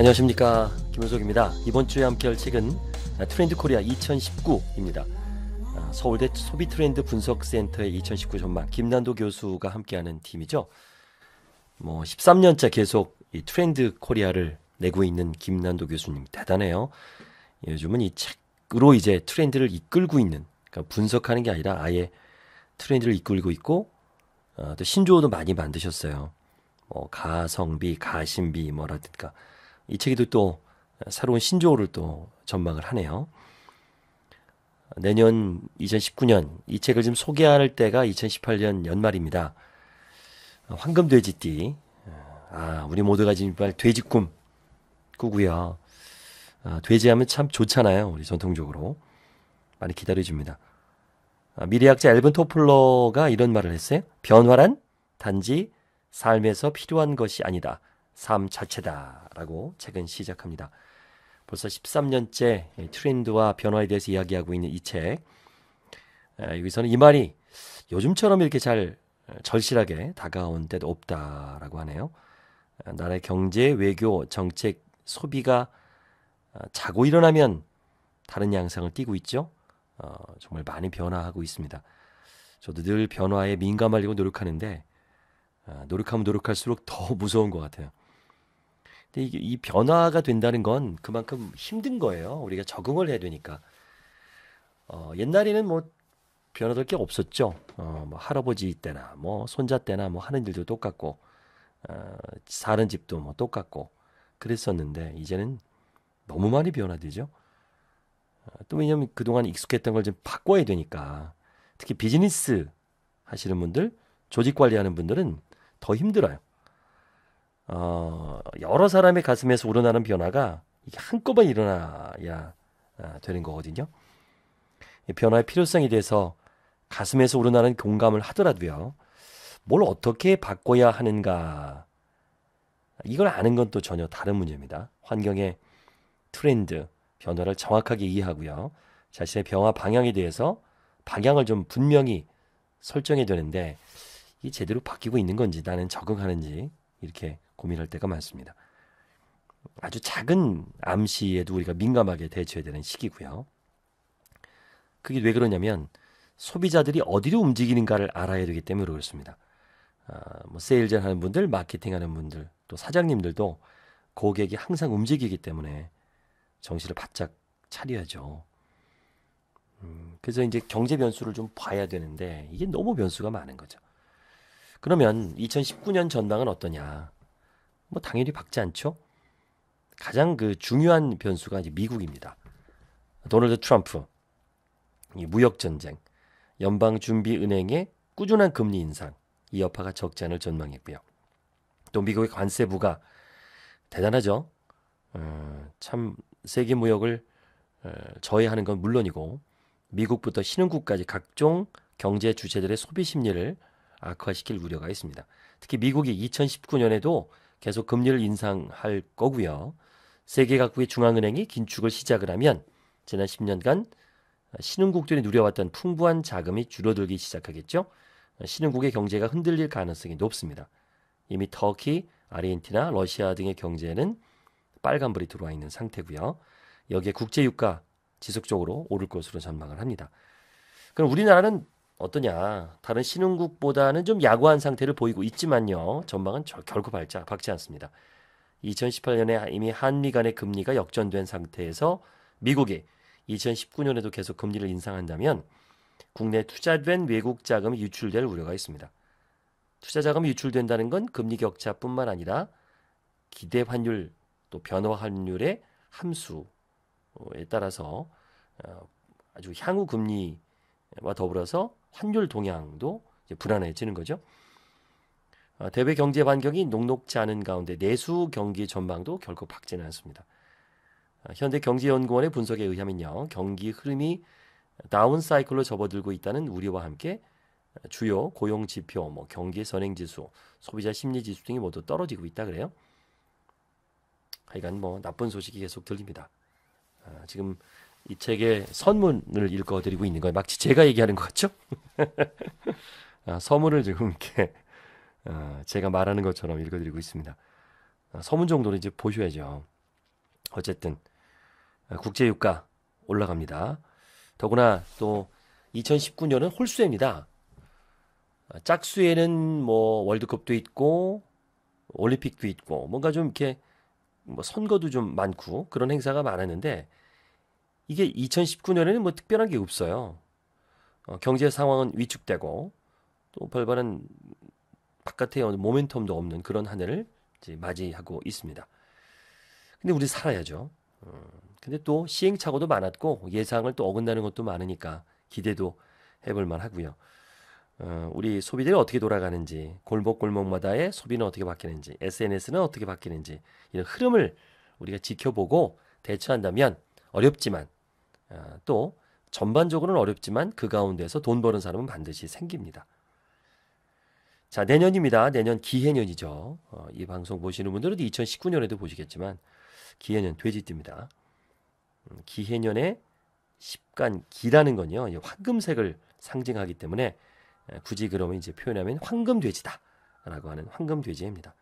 안녕하십니까 김현석입니다. 이번 주에 함께할 책은 트렌드 코리아 2019입니다. 아, 서울대 소비 트렌드 분석센터의 2019 전망 김난도 교수가 함께하는 팀이죠. 뭐 13년째 계속 이 트렌드 코리아를 내고 있는 김난도 교수님 대단해요. 요즘은 이 책으로 이제 트렌드를 이끌고 있는 그러니까 분석하는 게 아니라 아예 트렌드를 이끌고 있고 어, 또 신조어도 많이 만드셨어요. 뭐 가성비, 가신비 뭐라든가 이 책에도 또 새로운 신조어를 또 전망을 하네요. 내년 2019년 이 책을 지 소개할 때가 2018년 연말입니다. 황금 돼지띠. 아, 우리 모두가 지금 돼지 꿈 꾸고요. 아, 돼지하면 참 좋잖아요. 우리 전통적으로 많이 기다려줍니다. 아, 미래학자 엘븐 토플러가 이런 말을 했어요. 변화란 단지 삶에서 필요한 것이 아니다. 삶 자체다. 라고 책은 시작합니다. 벌써 13년째 트렌드와 변화에 대해서 이야기하고 있는 이 책. 여기서는 이 말이 요즘처럼 이렇게 잘 절실하게 다가온 때도 없다라고 하네요. 나라의 경제, 외교, 정책, 소비가 어, 자고 일어나면 다른 양상을 띠고 있죠. 어, 정말 많이 변화하고 있습니다. 저도 늘 변화에 민감하려고 노력하는데 어, 노력하면 노력할수록 더 무서운 것 같아요. 근데 이게 이 변화가 된다는 건 그만큼 힘든 거예요. 우리가 적응을 해야 되니까. 어, 옛날에는 뭐 변화될 게 없었죠. 어, 뭐 할아버지 때나 뭐 손자 때나 뭐 하는 일도 똑같고 어, 사는 집도 뭐 똑같고 그랬었는데 이제는 너무 많이 변화되죠. 어, 또 왜냐면 그동안 익숙했던 걸 좀 바꿔야 되니까 특히 비즈니스 하시는 분들 조직 관리하는 분들은 더 힘들어요. 어, 여러 사람의 가슴에서 우러나는 변화가 한꺼번에 일어나야 아, 되는 거거든요. 변화의 필요성에 대해서 가슴에서 우러나는 공감을 하더라도요. 뭘 어떻게 바꿔야 하는가. 이걸 아는 건 또 전혀 다른 문제입니다. 환경의 트렌드, 변화를 정확하게 이해하고요. 자신의 변화 방향에 대해서 방향을 좀 분명히 설정해야 되는데 이게 제대로 바뀌고 있는 건지 나는 적응하는지 이렇게 고민할 때가 많습니다. 아주 작은 암시에도 우리가 민감하게 대처해야 되는 시기고요. 그게 왜 그러냐면 소비자들이 어디로 움직이는가를 알아야 되기 때문에 그렇습니다. 아, 뭐 세일즈 하는 분들, 마케팅 하는 분들, 또 사장님들도 고객이 항상 움직이기 때문에 정신을 바짝 차려야죠. 음, 그래서 이제 경제 변수를 좀 봐야 되는데 이게 너무 변수가 많은 거죠. 그러면 2019년 전망은 어떠냐? 뭐 당연히 박지 않죠. 가장 그 중요한 변수가 이제 미국입니다. 도널드 트럼프 이 무역 전쟁, 연방 준비 은행의 꾸준한 금리 인상 이 여파가 적지 않을 전망이고요. 또 미국의 관세 부가 대단하죠. 어, 참 세계 무역을 어, 저해하는 건 물론이고 미국부터 신흥국까지 각종 경제 주체들의 소비 심리를 악화시킬 우려가 있습니다. 특히 미국이 2019년에도 계속 금리를 인상할 거고요. 세계 각국의 중앙은행이 긴축을 시작을 하면 지난 10년간 신흥국들이 누려왔던 풍부한 자금이 줄어들기 시작하겠죠. 신흥국의 경제가 흔들릴 가능성이 높습니다. 이미 터키, 아르헨티나, 러시아 등의 경제에는 빨간불이 들어와 있는 상태고요. 여기에 국제유가 지속적으로 오를 것으로 전망을 합니다. 그럼 우리나라는 어떠냐. 다른 신흥국보다는 좀 야구한 상태를 보이고 있지만요. 전망은 저, 결코 밝지, 밝지 않습니다. 2018년에 이미 한미 간의 금리가 역전된 상태에서 미국이 2019년에도 계속 금리를 인상한다면 국내 투자된 외국 자금이 유출될 우려가 있습니다. 투자 자금이 유출된다는 건 금리 격차뿐만 아니라 기대 환율 또 변화 환율의 함수에 따라서 어, 아주 향후 금리와 더불어서 환율 동향도 불안해지는 거죠. 어, 대외 경제 반경이 녹록지 않은 가운데 내수 경기 전망도 결코 밝지는 않습니다. 어, 현대경제연구원의 분석에 의하면요, 경기 흐름이 다운 사이클로 접어들고 있다는 우려와 함께 주요 고용 지표, 뭐 경기 선행 지수, 소비자 심리 지수 등이 모두 떨어지고 있다 그래요. 하여간 뭐 나쁜 소식이 계속 들립니다. 어, 지금 이 책의 선문을 읽어드리고 있는 거예요. 마치 제가 얘기하는 것 같죠? 아, 서문을 지금 이렇게 아, 제가 말하는 것처럼 읽어드리고 있습니다. 아, 서문 정도는 이제 보셔야죠. 어쨌든 아, 국제유가 올라갑니다. 더구나 또 2019년은 홀수입니다. 아, 짝수에는 뭐 월드컵도 있고 올림픽도 있고 뭔가 좀 이렇게 뭐 선거도 좀 많고 그런 행사가 많았는데 이게 2019년에는 뭐 특별한 게 없어요. 어, 경제 상황은 위축되고 또 별반은 바깥에 모멘텀도 없는 그런 한 해를 이제 맞이하고 있습니다. 근데 우리 살아야죠. 음, 근데 또 시행착오도 많았고 예상을 또 어긋나는 것도 많으니까 기대도 해볼 만하고요. 어, 우리 소비들이 어떻게 돌아가는지 골목골목마다의 소비는 어떻게 바뀌는지 SNS는 어떻게 바뀌는지 이런 흐름을 우리가 지켜보고 대처한다면 어렵지만 아, 또 전반적으로는 어렵지만 그 가운데서 돈 버는 사람은 반드시 생깁니다. 자, 내년입니다. 내년 기해년이죠. 어, 이 방송 보시는 분들은 2019년에도 보시겠지만 기해년 돼지띠입니다. 음, 기해년의 10간 기라는 건요. 황금색을 상징하기 때문에 굳이 그러면 이제 표현하면 황금 돼지다라고 하는 황금 돼지입니다.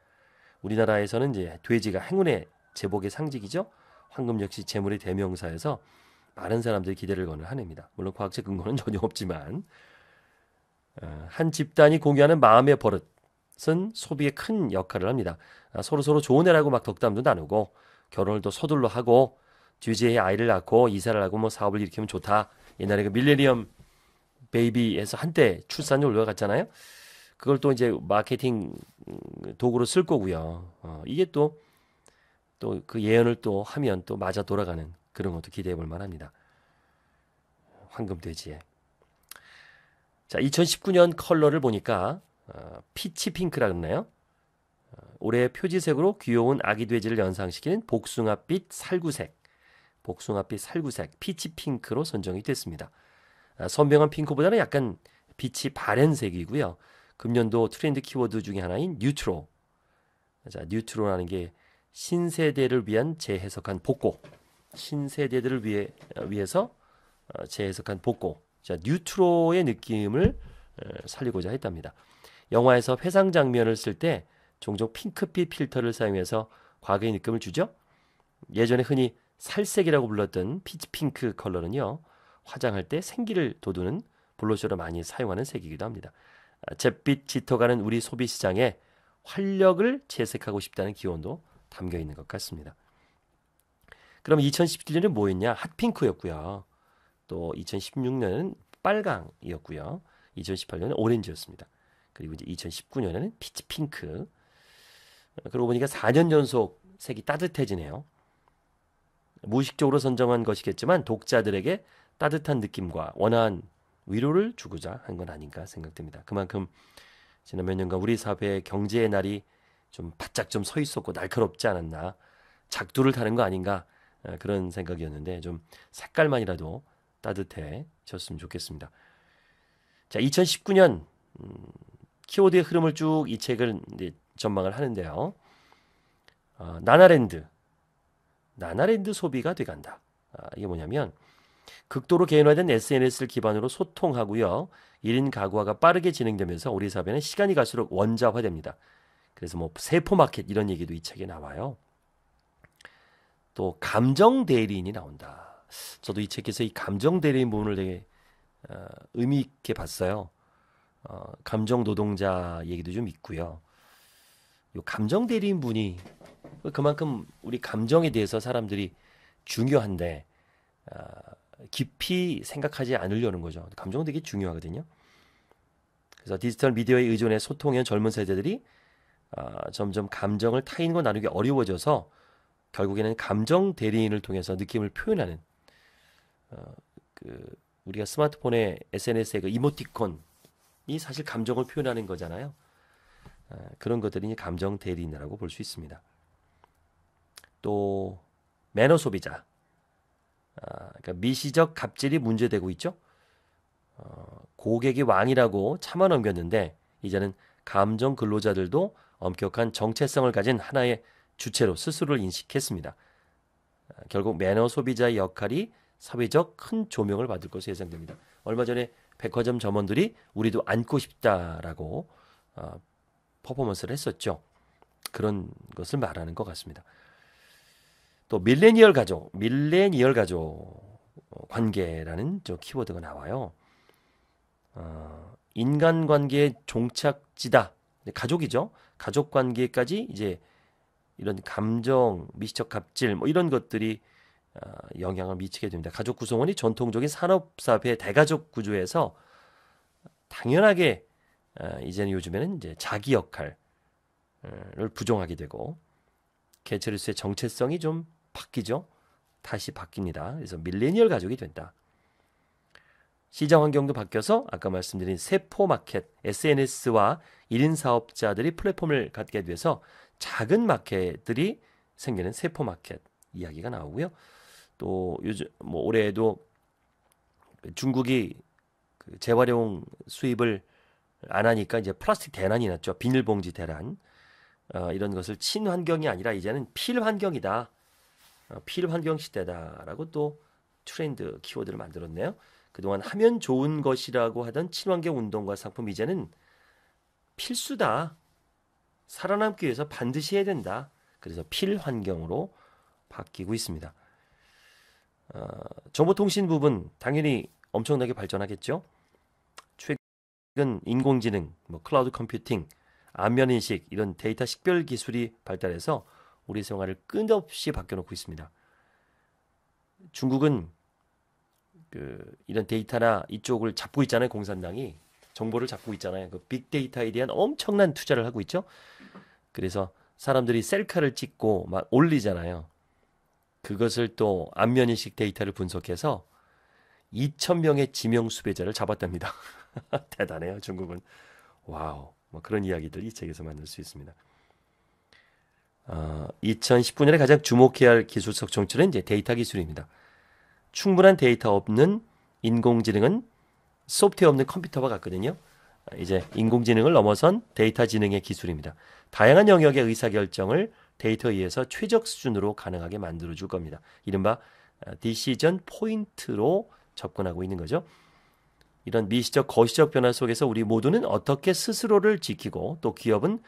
우리나라에서는 이제 돼지가 행운의 제복의 상징이죠. 황금 역시 재물의 대명사에서 많은 사람들이 기대를 거는 한 해입니다. 물론 과학적 근거는 전혀 없지만 어, 한 집단이 공유하는 마음의 버릇은 소비에 큰 역할을 합니다. 아, 서로 서로 좋은 애라고막 덕담도 나누고 결혼을 또 서둘러 하고 뒤지에 아이를 낳고 이사를 하고 뭐 사업을 일으키면 좋다. 옛날에 그 밀레니엄 베이비에서 한때 출산율 올라갔잖아요. 그걸 또 이제 마케팅 음, 도구로 쓸 거고요. 어, 이게 또 또 그 예언을 또 하면 또 맞아 돌아가는 그런 것도 기대해 볼 만합니다. 황금돼지에. 자, 2019년 컬러를 보니까 어, 피치 핑크라 그랬나요 어, 올해 표지색으로 귀여운 아기 돼지를 연상시키는 복숭아빛 살구색, 복숭아빛 살구색 피치 핑크로 선정이 됐습니다. 아, 선명한 핑크보다는 약간 빛이 바랜 색이고요. 금년도 트렌드 키워드 중에 하나인 뉴트로. 자, 뉴트로라는 게 신세대를 위한 재해석한 복고 신세대들을 위해 어, 위해서 어, 재해석한 복고, 자 뉴트로의 느낌을 어, 살리고자 했답니다. 영화에서 회상 장면을 쓸 때 종종 핑크빛 필터를 사용해서 과거의 느낌을 주죠. 예전에 흔히 살색이라고 불렀던 피치 핑크 컬러는요 화장할 때 생기를 돋우는 블러셔로 많이 사용하는 색이기도 합니다. 아, 잿빛 짙어가는 우리 소비 시장에 활력을 재색하고 싶다는 기원도 담겨 있는 것 같습니다. 그럼 2 0 1 7년에뭐했냐 핫핑크였고요. 또 2016년은 빨강이었고요. 2018년은 오렌지였습니다. 그리고 이제 2019년에는 피치핑크. 어, 그러고 보니까 4년 연속 색이 따뜻해지네요. 무의식적으로 선정한 것이겠지만 독자들에게 따뜻한 느낌과 원한 위로를 주고자 한 건 아닌가 생각됩니다. 그만큼 지난 몇 년간 우리 사회의 경제의 날이 좀 바짝 좀 서 있었고 날카롭지 않았나 작두를 타는 거 아닌가 아, 그런 생각이었는데 좀 색깔만이라도 따뜻해졌으면 좋겠습니다. 자, 2019년 음, 키워드의 흐름을 쭉 이 책을 전망을 하는데요. 어, 나나랜드, 나나랜드 소비가 돼간다. 아, 이게 뭐냐면 극도로 개인화된 SNS를 기반으로 소통하고요. 1인 가구화가 빠르게 진행되면서 우리 사회는 시간이 갈수록 원자화됩니다. 그래서 뭐 세포마켓 이런 얘기도 이 책에 나와요. 또 감정 대리인이 나온다. 저도 이 책에서 이 감정 대리인 부분을 되게 어, 의미 있게 봤어요. 어, 감정 노동자 얘기도 좀 있고요. 요 감정 대리인 분이 그만큼 우리 감정에 대해서 사람들이 중요한데 어, 깊이 생각하지 않으려는 거죠. 감정 되게 중요하거든요. 그래서 디지털 미디어에 의존해 소통해 젊은 세대들이 어, 점점 감정을 타인과 나누기 어려워져서 결국에는 감정 대리인을 통해서 느낌을 표현하는 어, 그 우리가 스마트폰에 SNS에 그 이모티콘이 사실 감정을 표현하는 거잖아요. 어, 그런 것들이 감정 대리인이라고 볼 수 있습니다. 또 매너 소비자, 아, 그러니까 미시적 갑질이 문제되고 있죠. 어, 고객이 왕이라고 참아 넘겼는데 이제는 감정 근로자들도 엄격한 정체성을 가진 하나의 주체로 스스로를 인식했습니다. 아, 결국 매너 소비자의 역할이 사회적 큰 조명을 받을 것으로 예상됩니다. 얼마 전에 백화점 점원들이 우리도 안고 싶다라고 어, 퍼포먼스를 했었죠. 그런 것을 말하는 것 같습니다. 또 밀레니얼 가족, 밀레니얼 가족 어, 관계라는 저 키워드가 나와요. 어, 인간관계의 종착지다. 가족이죠. 가족 관계까지 이제 이런 감정, 미시적 갑질 뭐 이런 것들이 어, 영향을 미치게 됩니다. 가족 구성원이 전통적인 산업 사회 대가족 구조에서 당연하게 어, 이제는 요즘에는 이제 자기 역할을 부정하게 되고 개체로서의 정체성이 좀 바뀌죠. 다시 바뀝니다. 그래서 밀레니얼 가족이 된다. 시장 환경도 바뀌어서 아까 말씀드린 세포 마켓, SNS와 1인 사업자들이 플랫폼을 갖게 돼서 작은 마켓들이 생기는 세포 마켓 이야기가 나오고요. 또 요즘 뭐 올해에도 중국이 그 재활용 수입을 안 하니까 이제 플라스틱 대란이 났죠. 비닐봉지 대란. 어, 이런 것을 친환경이 아니라 이제는 필환경이다. 어, 필환경 시대다라고 또 트렌드 키워드를 만들었네요. 그동안 하면 좋은 것이라고 하던 친환경 운동과 상품 이제는 필수다. 살아남기 위해서 반드시 해야 된다. 그래서 필환경으로 바뀌고 있습니다. 어, 정보통신 부분 당연히 엄청나게 발전하겠죠. 최근 인공지능, 뭐 클라우드 컴퓨팅, 안면 인식 이런 데이터 식별 기술이 발달해서 우리 생활을 끊임없이 바뀌어놓고 있습니다. 중국은 그 이런 데이터나 이쪽을 잡고 있잖아요. 공산당이 정보를 잡고 있잖아요. 그 빅데이터에 대한 엄청난 투자를 하고 있죠. 그래서 사람들이 셀카를 찍고 막 올리잖아요. 그것을 또 안면인식 데이터를 분석해서 2,000명의 지명 수배자를 잡았답니다. 대단해요, 중국은. 와우. 뭐 그런 이야기들 이 책에서 만날 수 있습니다. 어, 2019년에 가장 주목해야 할 기술 적 정치는 이제 데이터 기술입니다. 충분한 데이터 없는 인공지능은 소프트웨어 없는 컴퓨터와 같거든요. 이제 인공지능을 넘어선 데이터 지능의 기술입니다. 다양한 영역의 의사결정을 데이터에 의해서 최적 수준으로 가능하게 만들어 줄 겁니다. 이른바 어, 디시전 포인트로 접근하고 있는 거죠. 이런 미시적 거시적 변화 속에서 우리 모두는 어떻게 스스로를 지키고 또 기업은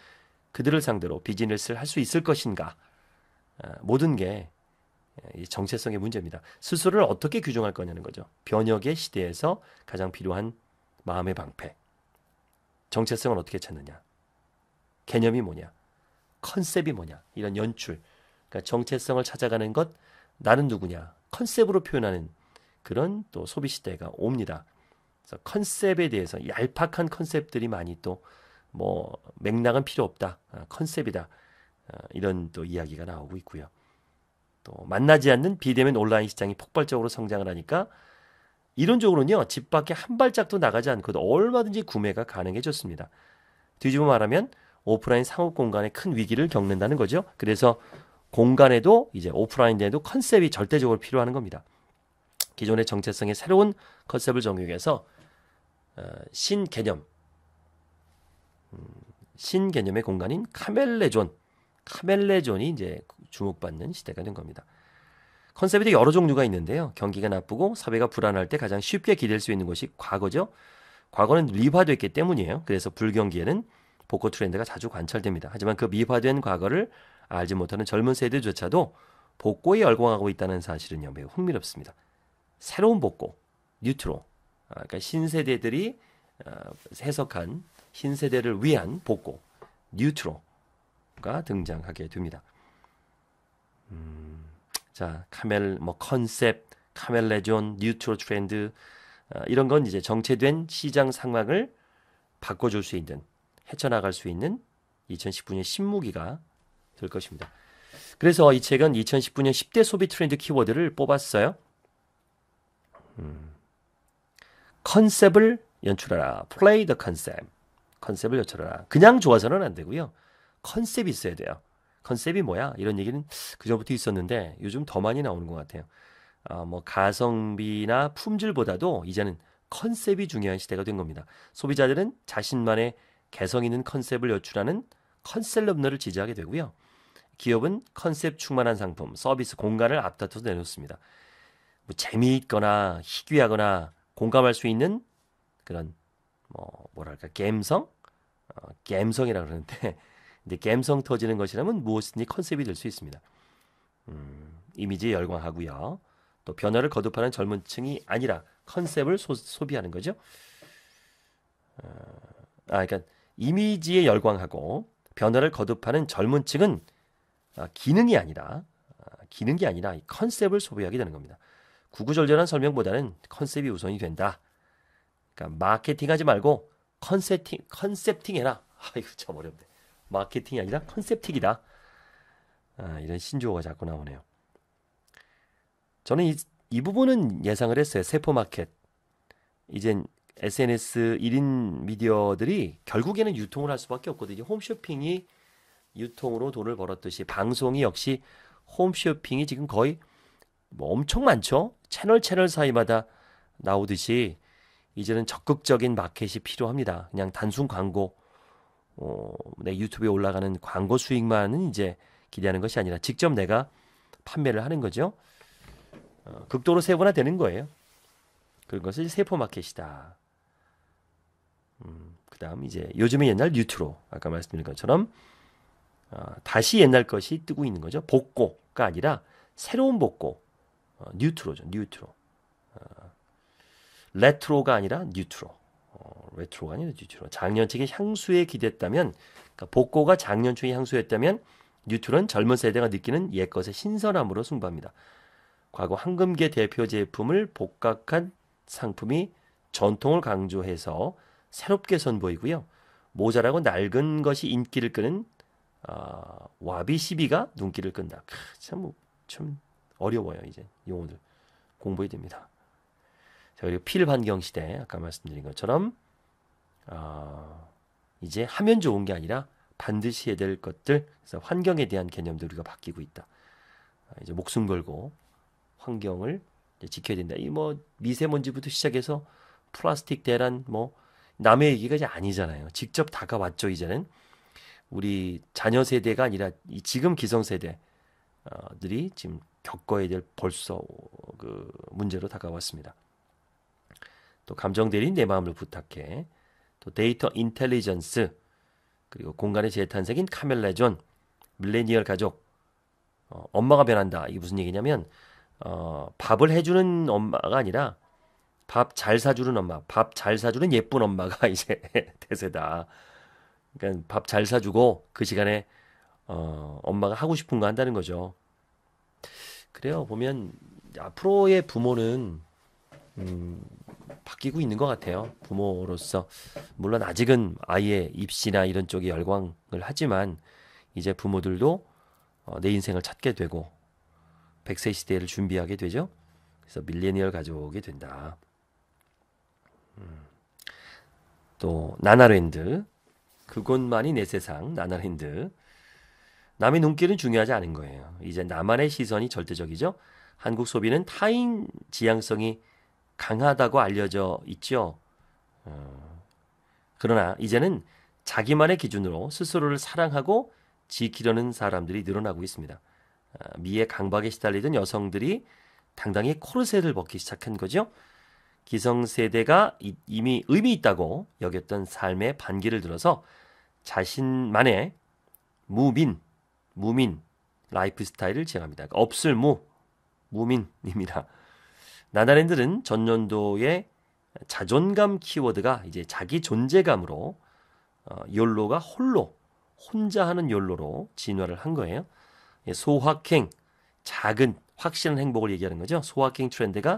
그들을 상대로 비즈니스를 할 수 있을 것인가 어, 모든 게 어, 정체성의 문제입니다. 스스로를 어떻게 규정할 거냐는 거죠. 변혁의 시대에서 가장 필요한 마음의 방패. 정체성은 어떻게 찾느냐? 개념이 뭐냐? 컨셉이 뭐냐? 이런 연출. 그러니까 정체성을 찾아가는 것, 나는 누구냐? 컨셉으로 표현하는 그런 또 소비 시대가 옵니다. 그래서 컨셉에 대해서 얄팍한 컨셉들이 많이 또 뭐 맥락은 필요 없다. 아, 컨셉이다. 아, 이런 또 이야기가 나오고 있고요. 또 만나지 않는 비대면 온라인 시장이 폭발적으로 성장을 하니까 이론적으로는요, 집 밖에 한 발짝도 나가지 않고도 얼마든지 구매가 가능해졌습니다. 뒤집어 말하면 오프라인 상업 공간에 큰 위기를 겪는다는 거죠. 그래서 공간에도 이제 오프라인에도 컨셉이 절대적으로 필요하는 겁니다. 기존의 정체성의 새로운 컨셉을 정용해서 어, 신개념, 음, 신개념의 공간인 카멜레존, 카멜레존이 이제 주목받는 시대가 된 겁니다. 컨셉에도 여러 종류가 있는데요. 경기가 나쁘고 사회가 불안할 때 가장 쉽게 기댈 수 있는 것이 과거죠. 과거는 미화됐기 때문이에요. 그래서 불경기에는 복고 트렌드가 자주 관찰됩니다. 하지만 그 미화된 과거를 알지 못하는 젊은 세대조차도 복고에 열광하고 있다는 사실은요 매우 흥미롭습니다. 새로운 복고, 뉴트로, 아, 그러니까 신세대들이 어, 해석한 신세대를 위한 복고, 뉴트로가 등장하게 됩니다. 음... 자, 카멜 뭐 컨셉, 카멜레존, 뉴트로 트렌드 어, 이런 건 이제 정체된 시장 상황을 바꿔줄 수 있는 헤쳐나갈 수 있는 2019년 신무기가 될 것입니다. 그래서 이 책은 2019년 10대 소비 트렌드 키워드를 뽑았어요. 음. 컨셉을 연출하라. 플레이 더 컨셉. 컨셉을 연출하라. 그냥 좋아서는 안 되고요. 컨셉이 있어야 돼요. 컨셉이 뭐야? 이런 얘기는 그전부터 있었는데 요즘 더 많이 나오는 것 같아요. 아, 뭐 가성비나 품질보다도 이제는 컨셉이 중요한 시대가 된 겁니다. 소비자들은 자신만의 개성 있는 컨셉을 연출하는 컨셉러너를 지지하게 되고요. 기업은 컨셉 충만한 상품, 서비스 공간을 앞다퉈서 내놓습니다. 뭐 재미있거나 희귀하거나 공감할 수 있는 그런 뭐 뭐랄까 갬성갬성이라 어, 그러는데 이제 갬성 터지는 것이라면 무엇이든지 컨셉이 될 수 있습니다. 음, 이미지에 열광하고요. 또 변화를 거듭하는 젊은 층이 아니라 컨셉을 소, 비하는 거죠. 어, 아, 그러니까 이미지에 열광하고 변화를 거듭하는 젊은 층은 아, 기능이 아니라 아, 기능이 아니라 컨셉을 소비하게 되는 겁니다. 구구절절한 설명보다는 컨셉이 우선이 된다. 그러니까 마케팅하지 말고 컨셉팅 컨셉팅해라. 아 이거 참 어렵네. 마케팅이 아니라 컨셉틱이다. 아, 이런 신조어가 자꾸 나오네요. 저는 이, 이 부분은 예상을 했어요. 세포마켓. 이젠 SNS 1인 미디어들이 결국에는 유통을 할 수밖에 없거든요. 홈쇼핑이 유통으로 돈을 벌었듯이 방송이 역시 홈쇼핑이 지금 거의 뭐 엄청 많죠. 채널 채널 사이마다 나오듯이 이제는 적극적인 마켓이 필요합니다. 그냥 단순 광고 어, 내 유튜브에 올라가는 광고 수익만은 이제 기대하는 것이 아니라 직접 내가 판매를 하는 거죠. 어, 극도로 세분화 되는 거예요. 그런 것을 세포 마켓이다. 음, 그다음 이제 요즘의 옛날 뉴트로 아까 말씀드린 것처럼 어, 다시 옛날 것이 뜨고 있는 거죠. 복고가 아니라 새로운 복고 어, 뉴트로죠. 뉴트로. 어, 레트로가 아니라 뉴트로. 레트로아니라 뉴트론. 작년 측의 향수에 기댔다면 그러니까 복고가 작년 측의 향수였다면 뉴트론 젊은 세대가 느끼는 옛것의 신선함으로 승부합니다. 과거 황금계 대표 제품을 복각한 상품이 전통을 강조해서 새롭게 선보이고요. 모자라고 낡은 것이 인기를 끄는 어, 와비 시비가 눈길을 끈다. 참참 뭐 참 어려워요 이제 용어들 공부해야 됩니다. 자 그리고 필반경 시대 아까 말씀드린 것처럼 어, 이제 하면 좋은 게 아니라 반드시 해야 될 것들, 그래서 환경에 대한 개념도 우리가 바뀌고 있다. 아, 이제 목숨 걸고 환경을 지켜야 된다. 이 뭐 미세먼지부터 시작해서 플라스틱 대란 뭐 남의 얘기가 이제 아니잖아요. 직접 다가왔죠 이제는 우리 자녀 세대가 아니라 이 지금 기성 세대들이 어, 지금 겪어야 될 벌써 그 문제로 다가왔습니다. 또 감정 대리인 내 마음을 부탁해. 또 데이터 인텔리전스, 그리고 공간의 재탄생인 카멜레존, 밀레니얼 가족, 어, 엄마가 변한다. 이게 무슨 얘기냐면 어, 밥을 해주는 엄마가 아니라 밥 잘 사주는 엄마, 밥 잘 사주는 예쁜 엄마가 이제 대세다. 그러니까 밥 잘 사주고 그 시간에 어, 엄마가 하고 싶은 거 한다는 거죠. 그래요. 보면 앞으로의 부모는 음, 바뀌고 있는 것 같아요. 부모로서 물론 아직은 아이의 입시나 이런 쪽에 열광을 하지만 이제 부모들도 어, 내 인생을 찾게 되고 100세 시대를 준비하게 되죠. 그래서 밀레니얼 가족이 된다. 음. 또 나나랜드 그곳만이 내 세상 나나랜드 남의 눈길은 중요하지 않은 거예요. 이제 나만의 시선이 절대적이죠. 한국 소비는 타인 지향성이 강하다고 알려져 있죠. 어, 그러나 이제는 자기만의 기준으로 스스로를 사랑하고 지키려는 사람들이 늘어나고 있습니다. 어, 미의 강박에 시달리던 여성들이 당당히 코르셋을 벗기 시작한 거죠. 기성세대가 이미 의미 있다고 여겼던 삶의 반기를 들어서 자신만의 무민, 무민 라이프 스타일을 제합니다. 그러니까 없을 무, 무민입니다. 나나랜드는 전년도에 자존감 키워드가 이제 자기 존재감으로 어, 욜로가 홀로 혼자 하는 욜로로 진화를 한 거예요. 예, 소확행 작은 확실한 행복을 얘기하는 거죠. 소확행 트렌드가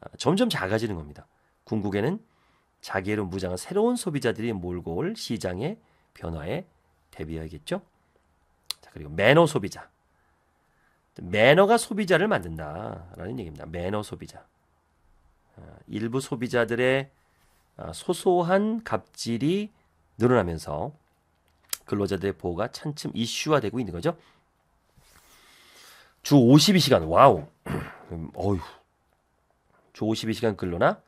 어, 점점 작아지는 겁니다. 궁극에는 자기로 무장한 새로운 소비자들이 몰고 올 시장의 변화에 대비해야겠죠. 자, 그리고 매너 소비자. 매너가 소비자를 만든다라는 얘기입니다. 매너 소비자. 아, 일부 소비자들의 아, 소소한 갑질이 늘어나면서 근로자들의 보호가 한참 이슈화되고 있는 거죠. 주 52시간 와우. 음, 어휴. 주 52시간 근로나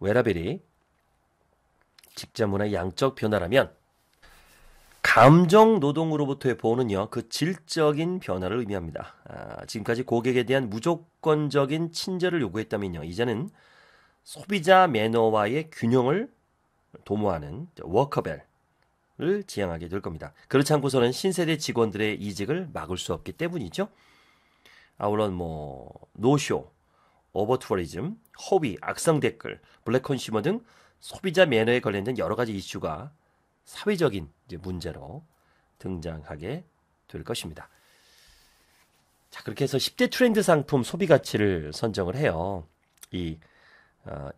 웨라벨이 직장 문화 양적 변화라면 감정 노동으로부터의 보호는요, 그 질적인 변화를 의미합니다. 아, 지금까지 고객에 대한 무조건적인 친절을 요구했다면요, 이제는 소비자 매너와의 균형을 도모하는 워커벨을 지향하게 될 겁니다. 그렇지 않고서는 신세대 직원들의 이직을 막을 수 없기 때문이죠. 아, 물론 뭐, 노쇼, 오버투어리즘, 허위, 악성 댓글, 블랙 컨슈머 등 소비자 매너에 관련된 여러 가지 이슈가 사회적인 문제로 등장하게 될 것입니다. 자, 그렇게 해서 10대 트렌드 상품 소비 가치를 선정을 해요. 이 어,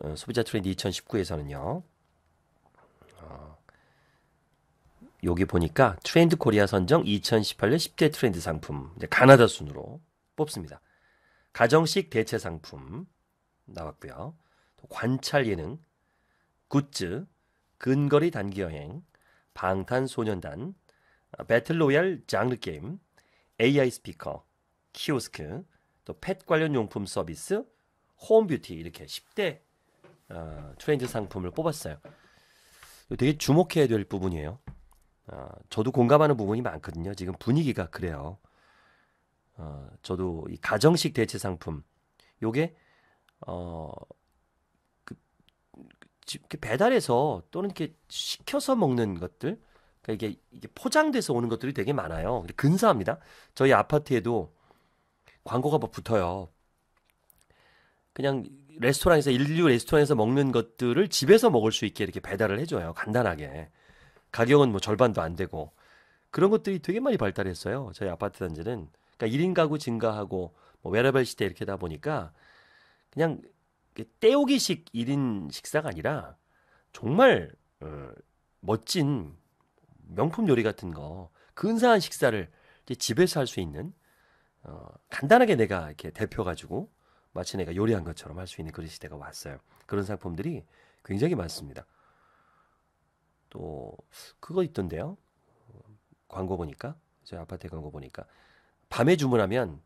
어 소비자 트렌드 2019에서는요. 어, 여기 보니까 트렌드 코리아 선정 2018년 10대 트렌드 상품 이제 가나다 순으로 뽑습니다. 가정식 대체 상품 나왔고요. 관찰 예능, 굿즈, 근거리 단기 여행, 방탄소년단, 배틀로얄 장르 게임, AI 스피커, 키오스크, 또 펫 관련 용품 서비스, 홈뷰티 이렇게 10대 어, 트렌드 상품을 뽑았어요. 되게 주목해야 될 부분이에요. 어, 저도 공감하는 부분이 많거든요. 지금 분위기가 그래요. 어, 저도 이 가정식 대체 상품 요게 어, 배달해서 또는 이렇게 시켜서 먹는 것들 그러니까 이게, 이게 포장돼서 오는 것들이 되게 많아요. 근사합니다. 저희 아파트에도 광고가 막 붙어요. 그냥 레스토랑에서 인류 레스토랑에서 먹는 것들을 집에서 먹을 수 있게 이렇게 배달을 해줘요. 간단하게 가격은 뭐 절반도 안 되고 그런 것들이 되게 많이 발달했어요. 저희 아파트 단지는 그러니까 1인 가구 증가하고 뭐 웨라벨 시대 이렇게다 보니까 그냥 떼우기식 그 1인 식사가 아니라 정말 어, 멋진 명품 요리 같은 거 근사한 식사를 집에서 할 수 있는 어, 간단하게 내가 이렇게 대표 가지고 마치 내가 요리한 것처럼 할 수 있는 그런 시대가 왔어요. 그런 상품들이 굉장히 많습니다. 또 그거 있던데요. 광고 보니까 제 아파트 광고 보니까 밤에 주문하면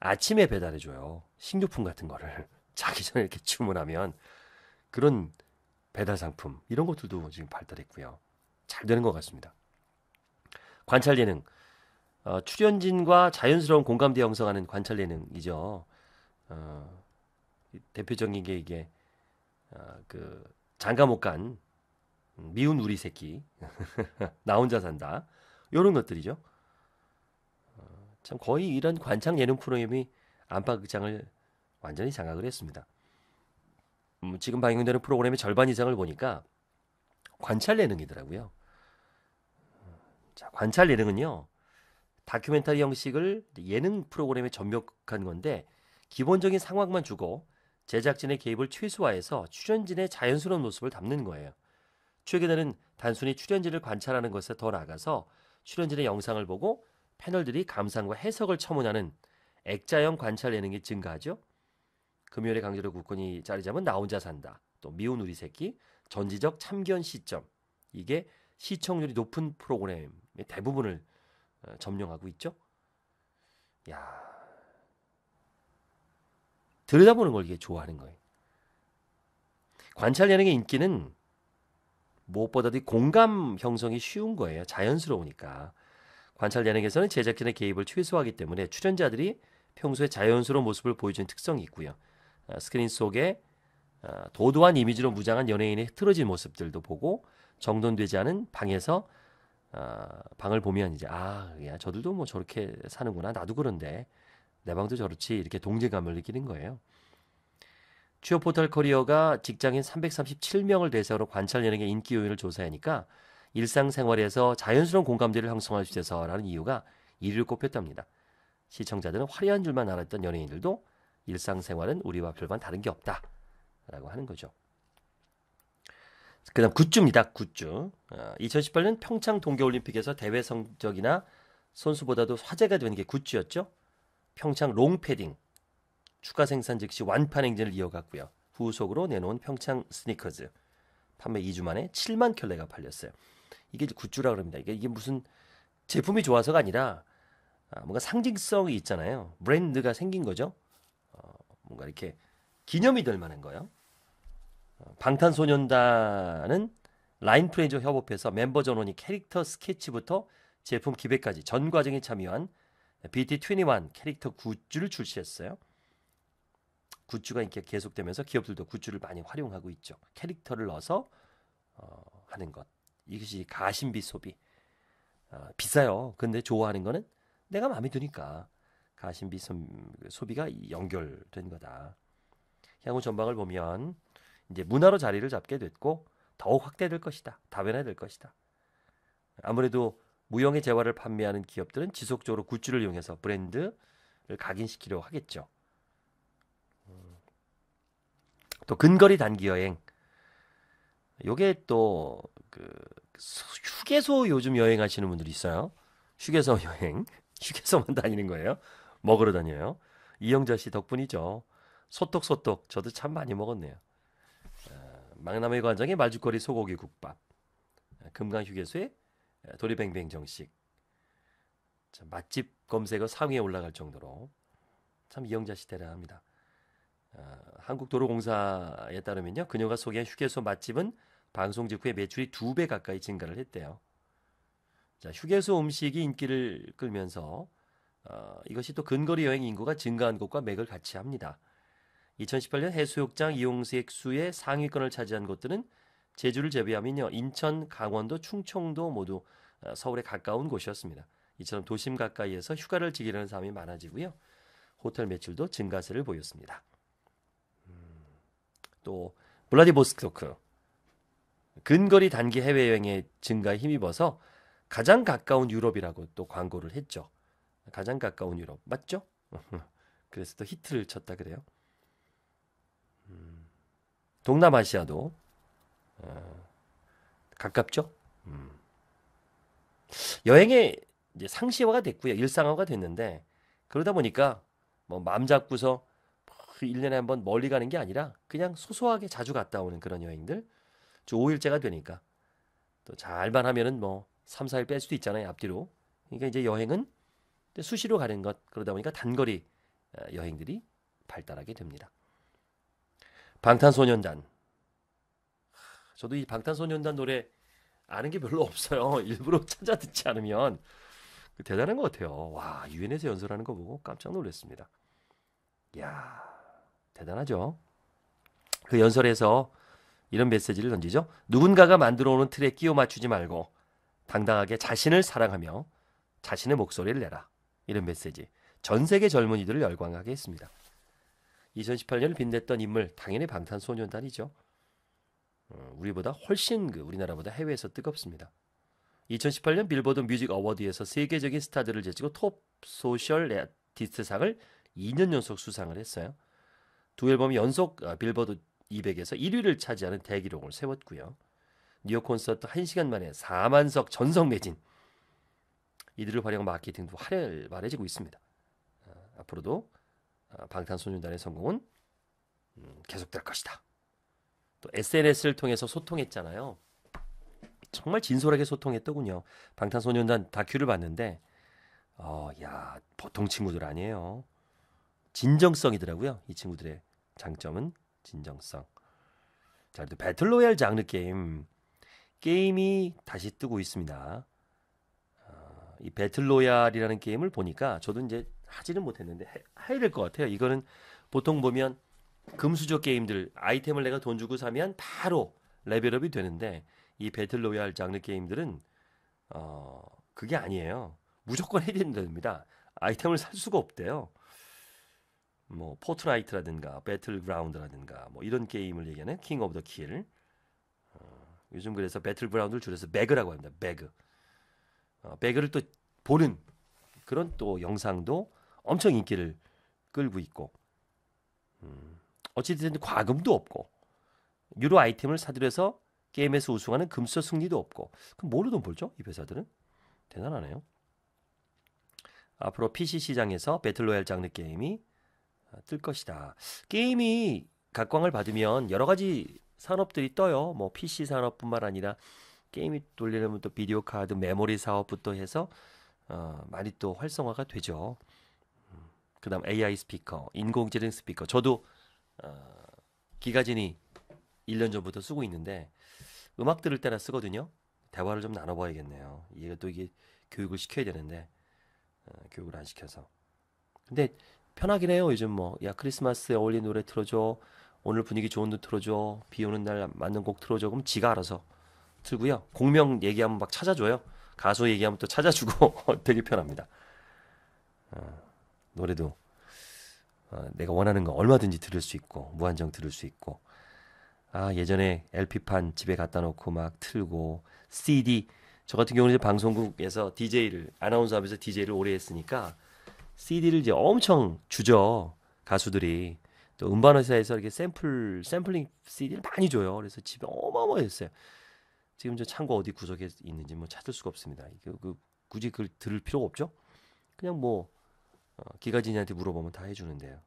아침에 배달해 줘요. 식료품 같은 거를. 자기 전에 이렇게 주문하면 그런 배달 상품 이런 것들도 지금 발달했고요. 잘 되는 것 같습니다. 관찰 예능 어, 출연진과 자연스러운 공감대 형성하는 관찰 예능이죠. 어, 대표적인 게 이게 어, 그 장가 못간 음, 미운 우리 새끼 나 혼자 산다 이런 것들이죠. 어, 참 거의 이런 관창 예능 프로그램이 안팎극장을 완전히 장악을 했습니다. 음, 지금 방영되는 프로그램의 절반 이상을 보니까 관찰 예능이더라고요. 자, 관찰 예능은요. 다큐멘터리 형식을 예능 프로그램에 전벽한 건데 기본적인 상황만 주고 제작진의 개입을 최소화해서 출연진의 자연스러운 모습을 담는 거예요. 최근에는 단순히 출연진을 관찰하는 것에 더 나아가서 출연진의 영상을 보고 패널들이 감상과 해석을 첨언하는 액자형 관찰 예능이 증가하죠. 금요일에 강제로 굳건히 자리 잡은 나 혼자 산다. 또 미운 우리 새끼, 전지적 참견 시점. 이게 시청률이 높은 프로그램의 대부분을 어, 점령하고 있죠. 야 들여다보는 걸 이게 좋아하는 거예요. 관찰 예능의 인기는 무엇보다도 공감 형성이 쉬운 거예요. 자연스러우니까. 관찰 예능에서는 제작진의 개입을 최소화하기 때문에 출연자들이 평소에 자연스러운 모습을 보여주는 특성이 있고요. 어, 스크린 속에 어, 도도한 이미지로 무장한 연예인의 흐트러진 모습들도 보고 정돈되지 않은 방에서 어, 방을 보면 이제 아, 야, 저들도 뭐 저렇게 사는구나. 나도 그런데 내 방도 저렇지. 이렇게 동질감을 느끼는 거예요. 취업 포털 커리어가 직장인 337명을 대상으로 관찰 연예계 인기 요인을 조사하니까 일상생활에서 자연스러운 공감대를 형성할 수 있어서라는 이유가 1위를 꼽혔답니다. 시청자들은 화려한 줄만 알았던 연예인들도 일상생활은 우리와 별반 다른 게 없다. 라고 하는 거죠. 그 다음 굿즈입니다. 굿즈. 2018년 어, 평창 동계올림픽에서 대회 성적이나 선수보다도 화제가 되는 게 굿즈였죠. 평창 롱패딩. 추가 생산 즉시 완판 행진을 이어갔고요. 후속으로 내놓은 평창 스니커즈. 판매 2주 만에 7만 켤레가 팔렸어요. 이게 굿즈라 그럽니다. 이게, 이게 무슨 제품이 좋아서가 아니라 아, 뭔가 상징성이 있잖아요. 브랜드가 생긴 거죠. 뭔가 이렇게 기념이 될 만한 거예요. 어, 방탄소년단은 라인 프레저 협업해서 멤버 전원이 캐릭터 스케치부터 제품 기획까지 전 과정에 참여한 BT21 캐릭터 굿즈를 출시했어요. 굿즈가 이렇게 계속되면서 기업들도 굿즈를 많이 활용하고 있죠. 캐릭터를 넣어서 어, 하는 것. 이것이 가심비 소비. 어, 비싸요. 근데 좋아하는 거는 내가 마음에 드니까 가심비 소비가 연결된 거다. 향후 전망을 보면 이제 문화로 자리를 잡게 됐고 더욱 확대될 것이다. 다변화될 것이다. 아무래도 무형의 재화를 판매하는 기업들은 지속적으로 굿즈를 이용해서 브랜드를 각인시키려 하겠죠. 또 근거리 단기 여행. 요게 또그 휴게소 요즘 여행하시는 분들이 있어요. 휴게소 여행. 휴게소만 다니는 거예요. 먹으러 다녀요. 이영자 씨 덕분이죠. 소떡소떡 저도 참 많이 먹었네요. 아, 망나무의 관장의 말죽거리 소고기 국밥, 아, 금강휴게소의 아, 도리뱅뱅 정식, 맛집 검색어 상위에 올라갈 정도로 참 이영자 씨 대단합니다. 한국도로공사에 따르면요, 그녀가 소개한 휴게소 맛집은 방송 직후에 매출이 두 배 가까이 증가를 했대요. 자, 휴게소 음식이 인기를 끌면서 어, 이것이 또 근거리 여행 인구가 증가한 것과 맥을 같이 합니다. 2018년 해수욕장 이용객 수의 상위권을 차지한 곳들은 제주를 제외하면요 인천, 강원도, 충청도 모두 어, 서울에 가까운 곳이었습니다. 이처럼 도심 가까이에서 휴가를 즐기려는 사람이 많아지고요. 호텔 매출도 증가세를 보였습니다. 음, 또 블라디보스토크 근거리 단기 해외여행의 증가에 힘입어서 가장 가까운 유럽이라고 또 광고를 했죠. 가장 가까운 유럽 맞죠? 그래서 또 히트를 쳤다 그래요. 음, 동남아시아도 어, 가깝죠. 음. 여행의 상시화가 됐고요, 일상화가 됐는데 그러다 보니까 뭐맘 잡고서 1년에 뭐 한번 멀리 가는 게 아니라 그냥 소소하게 자주 갔다 오는 그런 여행들 주 5일째가 되니까 또 잘만 하면은 뭐 3, 4일 뺄 수도 있잖아요 앞뒤로 그러니까 이제 여행은 수시로 가는 것 그러다 보니까 단거리 어, 여행들이 발달하게 됩니다. 방탄소년단 저도 이 방탄소년단 노래 아는 게 별로 없어요. 일부러 찾아 듣지 않으면 그 대단한 것 같아요. 와 유엔에서 연설하는 거 보고 깜짝 놀랐습니다. 야 대단하죠. 그 연설에서 이런 메시지를 던지죠. 누군가가 만들어 오는 틀에 끼워 맞추지 말고 당당하게 자신을 사랑하며 자신의 목소리를 내라. 이런 메시지. 전 세계 젊은이들을 열광하게 했습니다. 2018년을 빛냈던 인물 당연히 방탄소년단이죠. 어, 우리보다 훨씬 그 우리나라보다 해외에서 뜨겁습니다. 2018년 빌보드 뮤직 어워드에서 세계적인 스타들을 제치고 톱 소셜 아티스트상을 2년 연속 수상을 했어요. 두앨범 연속 아, 빌보드 200에서 1위를 차지하는 대기록을 세웠고요. 뉴욕 콘서트 1시간 만에 4만석 전성 매진. 이들을 활용 마케팅도 활발해지고 있습니다. 아, 앞으로도 아, 방탄소년단의 성공은 음, 계속될 것이다. 또 SNS를 통해서 소통했잖아요. 정말 진솔하게 소통했더군요. 방탄소년단 다큐를 봤는데, 어, 야, 보통 친구들 아니에요. 진정성이더라고요. 이 친구들의 장점은 진정성. 자, 또 배틀로얄 장르 게임. 게임이 다시 뜨고 있습니다. 이 배틀로얄이라는 게임을 보니까 저도 이제 하지는 못했는데 해, 야될 것 같아요. 이거는 보통 보면 금수저 게임들 아이템을 내가 돈 주고 사면 바로 레벨업이 되는데 이 배틀로얄 장르 게임들은 어 그게 아니에요. 무조건 해야 된답니다. 아이템을 살 수가 없대요. 뭐 포트나이트라든가 배틀그라운드라든가 뭐 이런 게임을 얘기하는 킹 오브 더 킬. 어, 요즘 그래서 배틀그라운드를 줄여서 매그라고 합니다. 매그. 배그를 어, 또 보는 그런 또 영상도 엄청 인기를 끌고 있고 음, 어찌됐든 과금도 없고 유료 아이템을 사들여서 게임에서 우승하는 금수저 승리도 없고 그럼 뭘로 돈 벌죠? 이 회사들은 대단하네요. 앞으로 PC 시장에서 배틀로얄 장르 게임이 아, 뜰 것이다. 게임이 각광을 받으면 여러 가지 산업들이 떠요. 뭐 PC 산업뿐만 아니라 게임이 돌리려면 또 비디오 카드 메모리 사업부터 해서 어, 많이 또 활성화가 되죠. 음, 그다음 AI 스피커, 인공지능 스피커. 저도 어, 기가진이 1년 전부터 쓰고 있는데 음악 들을 때나 쓰거든요. 대화를 좀 나눠봐야겠네요. 이게 또 이게 교육을 시켜야 되는데 어, 교육을 안 시켜서. 근데 편하긴 해요. 요즘 뭐야 크리스마스에 어울린 노래 틀어줘. 오늘 분위기 좋은 노래 틀어줘. 비 오는 날 맞는 곡 틀어줘. 그럼 지가 알아서 틀고요. 공명 얘기하면 막 찾아줘요. 가수 얘기하면 또 찾아주고 되게 편합니다. 어, 노래도 어, 내가 원하는 거 얼마든지 들을 수 있고 무한정 들을 수 있고 아 예전에 LP판 집에 갖다 놓고 막 틀고 CD 저 같은 경우는 이제 방송국에서 DJ를 아나운서 하면서 DJ를 오래 했으니까 CD를 이제 엄청 주죠 가수들이 또 음반 회사에서 이렇게 샘플 샘플링 CD를 많이 줘요 그래서 집에 어마어마했어요 지금 저 창고 어디 구석에 있는지 뭐 찾을 수가 없습니다. 그, 그 굳이 그걸 들을 필요가 없죠. 그냥 뭐 어, 기가진이한테 물어보면 다 해주는데요.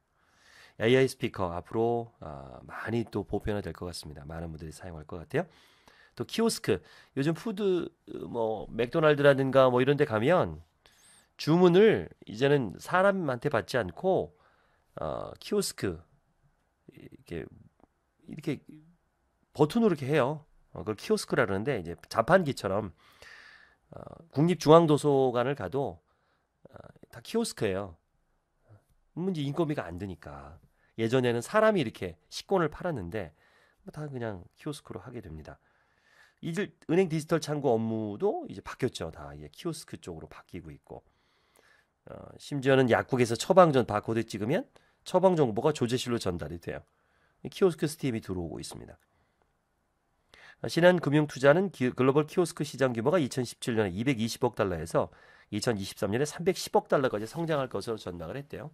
AI 스피커 앞으로 어, 많이 또 보편화될 것 같습니다. 많은 분들이 사용할 것 같아요. 또 키오스크 요즘 푸드 뭐 맥도날드라든가 뭐 이런데 가면 주문을 이제는 사람한테 받지 않고 어, 키오스크 이렇게 이렇게 버튼으로 이렇게 해요. 어, 그걸 키오스크라 그러는데 이제 자판기처럼 어, 국립중앙도서관을 가도 어, 다 키오스크예요. 문제 뭐 인건비가 안 드니까 예전에는 사람이 이렇게 식권을 팔았는데 뭐다 그냥 키오스크로 하게 됩니다. 이제 은행 디지털 창구 업무도 이제 바뀌었죠. 다 이제 키오스크 쪽으로 바뀌고 있고 어, 심지어는 약국에서 처방전 바코드 찍으면 처방 정보가 조제실로 전달이 돼요. 키오스크 스팀이 들어오고 있습니다. 신한금융투자는 글로벌 키오스크 시장 규모가 2017년에 220억 달러에서 2023년에 310억 달러까지 성장할 것으로 전망을 했대요.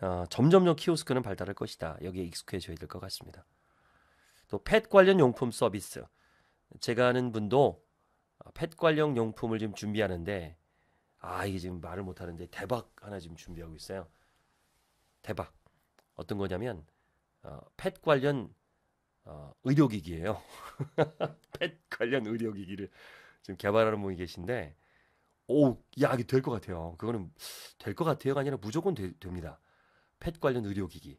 어, 점점점 키오스크는 발달할 것이다. 여기에 익숙해져야 될 것 같습니다. 또 펫 관련 용품 서비스. 제가 아는 분도 펫 관련 용품을 지금 준비하는데 아 이게 지금 말을 못 하는데 대박 하나 지금 준비하고 있어요. 대박. 어떤 거냐면 어, 펫 관련 어, 의료기기예요. 펫 관련 의료기기를 지금 개발하는 분이 계신데 오, 야, 이게 될것 같아요. 그거는 될 것 같아요가 아니라 무조건 되, 됩니다. 펫 관련 의료기기.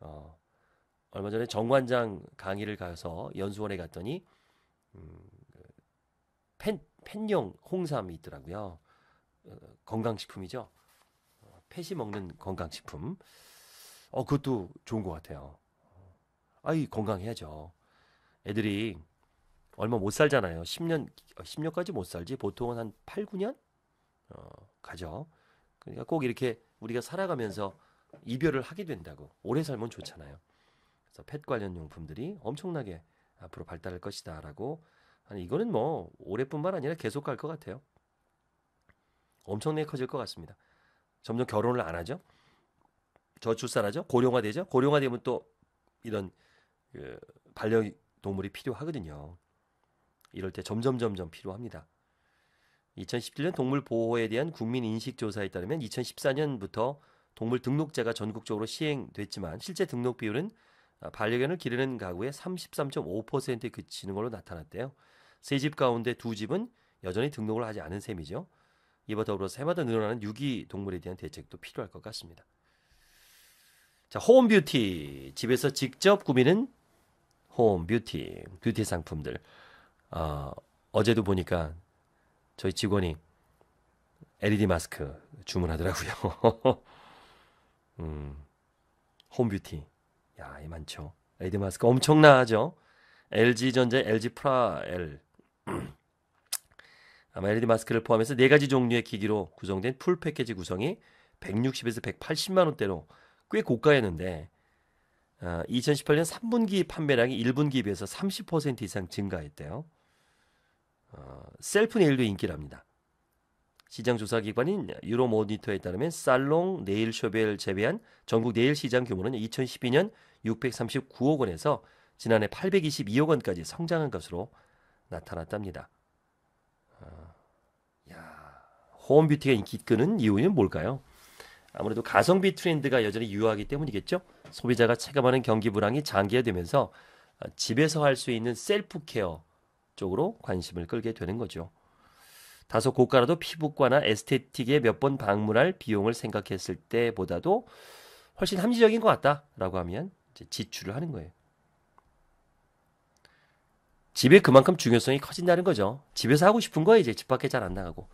어, 얼마 전에 정관장 강의를 가서 연수원에 갔더니 음, 펜용 그 홍삼이 있더라고요. 어, 건강식품이죠. 어, 펫이 먹는 건강식품. 어, 그것도 좋은 것 같아요. 아이 건강해야죠. 애들이 얼마 못 살잖아요. 10년 10년까지 어, 못 살지 보통은 한 8, 9년 어, 가죠. 그러니까 꼭 이렇게 우리가 살아가면서 이별을 하게 된다고 오래 살면 좋잖아요. 그래서 펫 관련 용품들이 엄청나게 앞으로 발달할 것이다라고 아니 이거는 뭐 올해뿐만 아니라 계속 갈 것 같아요. 엄청나게 커질 것 같습니다. 점점 결혼을 안 하죠. 저출산하죠. 고령화되죠. 고령화되면 또 이런 그 반려동물이 필요하거든요. 이럴 때 점점 점점 필요합니다. 2017년 동물 보호에 대한 국민 인식 조사에 따르면 2014년부터 동물 등록제가 전국적으로 시행됐지만 실제 등록 비율은 아, 반려견을 기르는 가구의 33.5%에 그치는 걸로 나타났대요. 세 집 가운데 두 집은 여전히 등록을 하지 않은 셈이죠. 이와 더불어서 해마다 늘어나는 유기 동물에 대한 대책도 필요할 것 같습니다. 자, 홈 뷰티 집에서 직접 꾸미는 홈, 뷰티, 뷰티 상품들. 어, 어제도 보니까 저희 직원이 LED 마스크 주문하더라고요. 음, 홈뷰티. 야, 이 많죠. LED 마스크 엄청나죠? LG전자 LG 프라엘. 아마 LED 마스크를 포함해서 네 가지 종류의 기기로 구성된 풀 패키지 구성이 160에서 180만 원대로 꽤 고가였는데 2018년 어, 3분기 판매량이 1분기에 비해서 30% 이상 증가했대요. 어, 셀프 네일도 인기랍니다. 시장 조사 기관인 유로모니터에 따르면 살롱 네일 쇼벨 제외한 전국 네일 시장 규모는 2012년 639억 원에서 지난해 822억 원까지 성장한 것으로 나타났답니다. 어, 야, 홈 뷰티가 인기 끄는 이유는 뭘까요? 아무래도 가성비 트렌드가 여전히 유효하기 때문이겠죠. 소비자가 체감하는 경기 불황이 장기화되면서 어, 집에서 할 수 있는 셀프 케어 쪽으로 관심을 끌게 되는 거죠. 다소 고가라도 피부과나 에스테틱에 몇 번 방문할 비용을 생각했을 때보다도 훨씬 합리적인 것 같다라고 하면 지출을 하는 거예요. 집에 그만큼 중요성이 커진다는 거죠. 집에서 하고 싶은 거에 이제 집 밖에 잘 안 나가고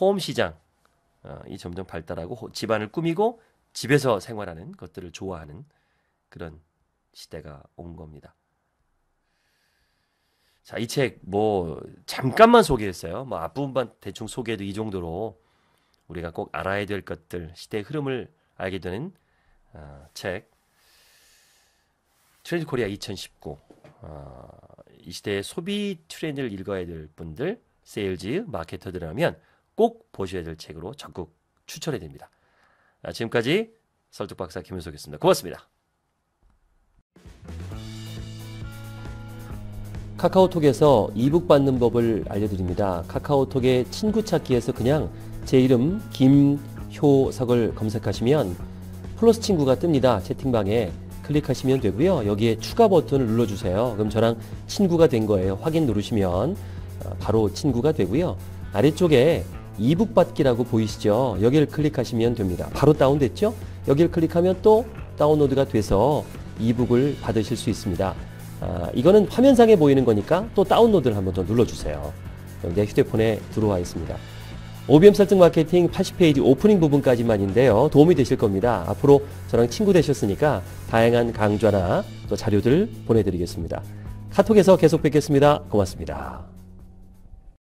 홈 시장 어, 이 점점 발달하고 집안을 꾸미고 집에서 생활하는 것들을 좋아하는 그런 시대가 온 겁니다. 자, 이 책 뭐 잠깐만 소개했어요. 뭐 앞부분만 대충 소개해도 이 정도로 우리가 꼭 알아야 될 것들, 시대의 흐름을 알게 되는 어, 책 트렌드 코리아 2019 어, 이 시대의 소비 트렌드를 읽어야 될 분들 세일즈 마케터들이라면 꼭 보셔야 될 책으로 적극 추천해 드립니다. 지금까지 설득박사 김윤석이었습니다. 고맙습니다. 카카오톡에서 이북 받는 법을 알려드립니다. 카카오톡의 친구 찾기에서 그냥 제 이름 김효석을 검색하시면 플러스 친구가 뜹니다. 채팅방에 클릭하시면 되고요. 여기에 추가 버튼을 눌러주세요. 그럼 저랑 친구가 된 거예요. 확인 누르시면 어, 바로 친구가 되고요. 아래쪽에 이북받기라고 보이시죠? 여기를 클릭하시면 됩니다. 바로 다운됐죠? 여기를 클릭하면 또 다운로드가 돼서 이북을 받으실 수 있습니다. 아, 이거는 화면상에 보이는 거니까 또 다운로드를 한번 더 눌러주세요. 내 휴대폰에 들어와 있습니다. OBM 설득 마케팅 80페이지 오프닝 부분까지만인데요. 도움이 되실 겁니다. 앞으로 저랑 친구 되셨으니까 다양한 강좌나 또 자료들 보내드리겠습니다. 카톡에서 계속 뵙겠습니다. 고맙습니다.